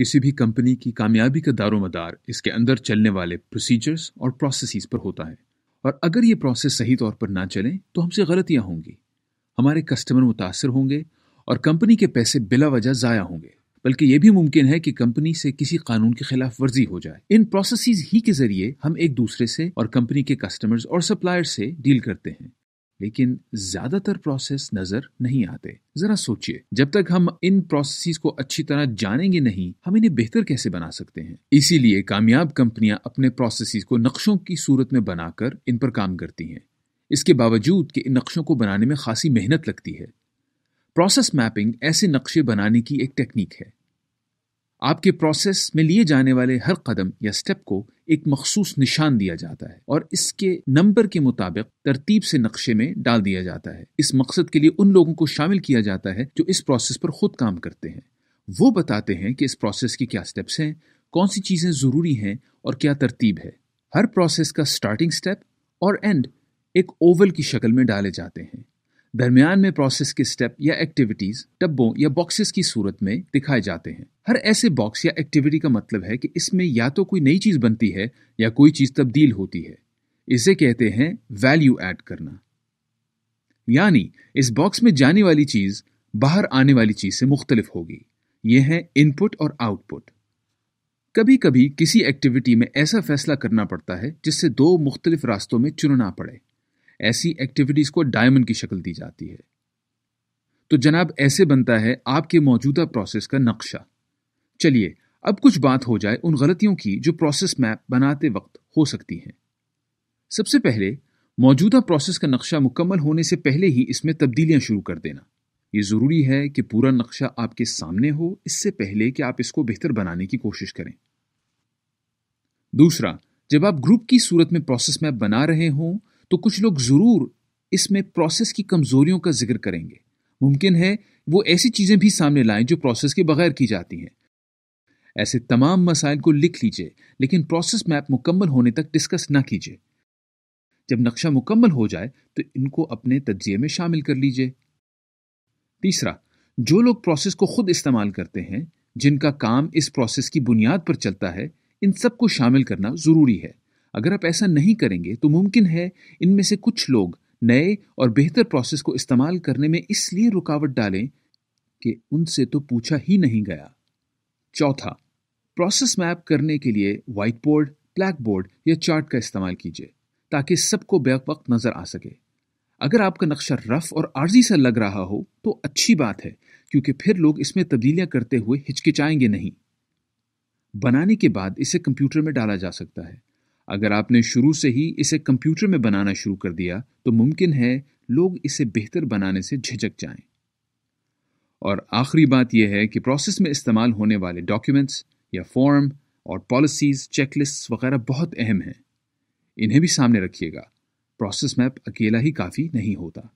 کسی بھی کمپنی کی کامیابی کا دار و مدار اس کے اندر چلنے والے پروسیجرز اور پروسیسز پر ہوتا ہے اور اگر یہ پروسیس صحیح طور پر نہ چلیں تو ہم سے غلطیاں ہوں گی ہمارے کسٹمر متاثر ہوں گے اور کمپنی کے پیسے بلا وجہ ضائع ہوں گے بلکہ یہ بھی ممکن ہے کہ کمپنی سے کسی قانون کی خلاف ورزی ہو جائے ان پروسیسز ہی کے ذریعے ہم ایک دوسرے سے اور کمپنی کے کسٹمرز اور سپلائر سے ڈیل کرتے ہیں لیکن زیادہ تر پروسیس نظر نہیں آتے ذرا سوچئے جب تک ہم ان پروسیسز کو اچھی طرح جانیں گے نہیں ہم انہیں بہتر کیسے بنا سکتے ہیں اسی لیے کامیاب کمپنیاں اپنے پروسیسز کو نقشوں کی صورت میں بنا کر ان پر کام کرتی ہیں اس کے باوجود کہ ان نقشوں کو بنانے میں خاصی محنت لگتی ہے پروسیس میپنگ ایسے نقشے بنانے کی ایک ٹیکنیک ہے آپ کے پروسیس میں لیے جانے والے ہر قدم یا اسٹیپ کو ایک مخصوص نشان دیا جاتا ہے اور اس کے نمبر کے مطابق ترتیب سے نقشے میں ڈال دیا جاتا ہے اس مقصد کے لیے ان لوگوں کو شامل کیا جاتا ہے جو اس پروسیس پر خود کام کرتے ہیں وہ بتاتے ہیں کہ اس پروسیس کی کیا اسٹیپس ہیں کون سی چیزیں ضروری ہیں اور کیا ترتیب ہے ہر پروسیس کا اسٹارٹنگ اسٹیپ اور اینڈ ایک اوول کی شکل میں ڈالے جاتے ہیں درمیان میں پروسیس کے سٹیپ یا ایکٹیویٹیز ڈبوں یا باکسز کی صورت میں دکھائے جاتے ہیں ہر ایسے باکس یا ایکٹیویٹی کا مطلب ہے کہ اس میں یا تو کوئی نئی چیز بنتی ہے یا کوئی چیز تبدیل ہوتی ہے اسے کہتے ہیں ویلیو ایڈ کرنا یعنی اس باکس میں جانے والی چیز باہر آنے والی چیز سے مختلف ہوگی یہ ہے ان پٹ اور آؤٹ پٹ کبھی کبھی کسی ایکٹیویٹی میں ایسا فیصلہ کرنا پڑتا ہے جس سے دو مختلف راستوں میں چننا پڑے ایسی ایکٹیوٹیز کو ڈائمنڈ کی شکل دی جاتی ہے تو جناب ایسے بنتا ہے آپ کے موجودہ پروسیس کا نقشہ چلیے اب کچھ بات ہو جائے ان غلطیوں کی جو پروسیس میپ بناتے وقت ہو سکتی ہیں سب سے پہلے موجودہ کا نقشہ مکمل ہونے سے پہلے ہی اس میں تبدیلیاں شروع کر دینا یہ ضروری ہے کہ پورا نقشہ آپ کے سامنے ہو اس سے پہلے کہ آپ اس کو بہتر بنانے کی کوشش کریں دوسرا جب آپ گروپ کی صورت میں پروسیس میپ بنا رہے ہوں تو کچھ لوگ ضرور اس میں پروسیس کی کمزوریوں کا ذکر کریں گے ممکن ہے وہ ایسی چیزیں بھی سامنے لائیں جو پروسیس کے بغیر کی جاتی ہیں ایسے تمام مسائل کو لکھ لیجئے لیکن پروسیس میپ مکمل ہونے تک ڈسکس نہ کیجئے جب نقشہ مکمل ہو جائے تو ان کو اپنے تجزیے میں شامل کر لیجئے تیسرا جو لوگ پروسیس کو خود استعمال کرتے ہیں جن کا کام اس پروسیس کی بنیاد پر چلتا ہے ان سب کو شامل کرنا ضروری ہے اگر آپ ایسا نہیں کریں گے تو ممکن ہے ان میں سے کچھ لوگ نئے اور بہتر پروسیس کو استعمال کرنے میں اس لیے رکاوٹ ڈالیں کہ ان سے تو پوچھا ہی نہیں گیا چوتھا پروسیس میپ کرنے کے لیے وائٹ بورڈ بلیک بورڈ یا چارٹ کا استعمال کیجیے تاکہ سب کو بیک وقت نظر آ سکے اگر آپ کا نقشہ رف اور عارضی سا لگ رہا ہو تو اچھی بات ہے کیونکہ پھر لوگ اس میں تبدیلیاں کرتے ہوئے ہچکچائیں گے نہیں بنانے کے بعد اسے کمپیوٹر میں ڈالا جا سکتا ہے اگر آپ نے شروع سے ہی اسے کمپیوٹر میں بنانا شروع کر دیا تو ممکن ہے لوگ اسے بہتر بنانے سے جھجک جائیں اور آخری بات یہ ہے کہ پروسیس میں استعمال ہونے والے ڈاکیومنٹس یا فارم اور پالیسیز چیک لسٹ وغیرہ بہت اہم ہیں انہیں بھی سامنے رکھیے گا پروسیس میپ اکیلا ہی کافی نہیں ہوتا